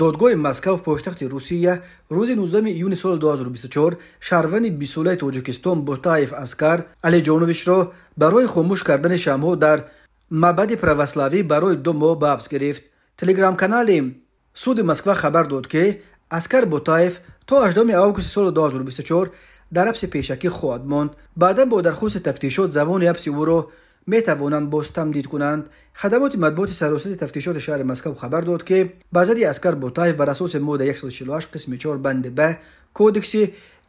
додгоҳи москав пойтахти русия рӯзи 19 июни соли 2024 шаҳрванди бисолаи тоҷикистон бутаев аскар алиҷоновичро барои хомӯш кардани шамъҳо дар маъбади православӣ барои ду моҳ ба ҳабс гирифт телеграмканали суди москва хабар дод ки аскар бутаев то 8 августи соли 2024 дар ҳабси пешакӣ хоҳад монд баъдан бо дархости тафтишот завони ҳабси ӯро می توانند باز تمدید کنند خدمات مطبوعات سراسری تفتیشات شهر مسکو خبر داد که بازدی اسکر بوتایف بر اساس ماده 148 قسم 4 بند به کودکس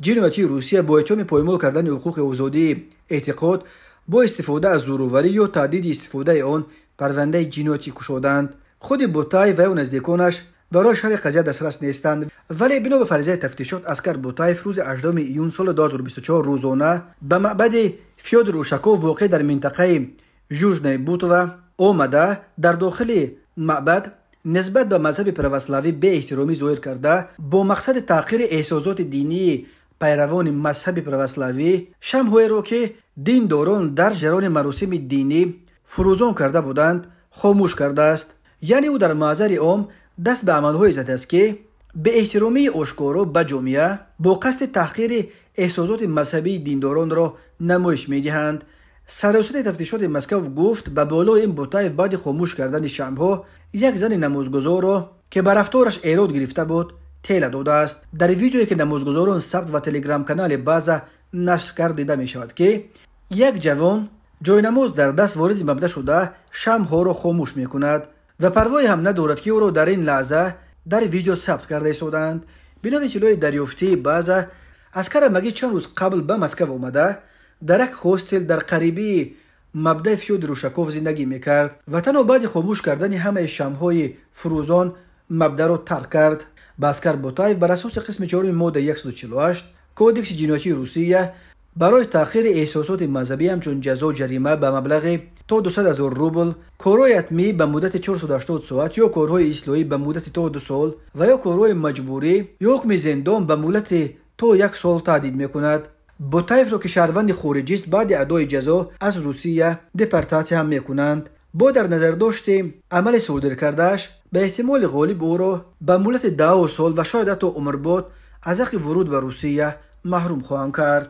جنایتی روسیه با اتهام پایمال کردن حقوق آزادی اعتقاد با استفاده از زوروری یا تعدید استفاده آن پرونده جنایتی کشودند خود بوتایف و نزدیکانش барои шаҳри қазия дастрас нестанд вале бино ба фаризаи тафтишот аскар бутаев рӯзи 8 июн соли 2024 рӯзона ба маъбади феодор ушаков воқеъ дар минтақаи жужнай бутва омада дар дохили маъбад нисбат ба мазҳаби православӣ беэҳтиромӣ зоҳир карда бо мақсади тағқири эҳсосоти динии пайравони мазҳаби православӣ шамъҳоеро ки диндорон дар ҷараёни маросими динӣ фурӯзон карда буданд хомӯш кардааст яъне ӯ дар маҳзари он دست به های زده است که به احترامی اشکارا به جامعه با قصد تحقیر احساسات مذهبی دینداران را نمایش میدهند سراسط تفتیشات مسکو گفت به بالا این بوتایف بعد خاموش کردن شمها یک زن نمازگزار را که به رفتارش ایراد گرفته بود تیل داده است در ویدیویی که نمازگزاران ثبت و تلگرام کانال بازه نشر کردیده می شود که یک جوان جای نموز در دست وارد مبدا شده ها را خاموش می کند و پروای هم ندارد که او را در این لحظه در ویدیو ثبت کرده سودند بنابی چلوی دریافتی بعضه از مگی چند روز قبل به مسکو اومده در یک در قریبی مبدع فیود روشکوف زندگی میکرد و تنها بعد خاموش کردن همه شمهای فروزان مبدع را ترک کرد بسکر بوتایف بر اساس قسم چهارم ماده 148 کودکس جنایی روسیه برای تاخیر احساسات مذهبی همچون جزا جریمه به مبلغ تا 200 هزار روبل کارهای اتمی به مدت 480 ساعت یا کارهای اصلاحی به مدت تا دو سال و یا کارهای مجبوری یا حکم زندان به مدت تا یک سال تعدید میکند با طیف را که شهروند خارجی است بعد ادای جزا از روسیه دپرتات هم میکنند با در نظر داشتیم عمل صادر کردهاش به احتمال غالب او را به مدت سال و شاید تا عمر بود از حق ورود به روسیه محروم خواهند کرد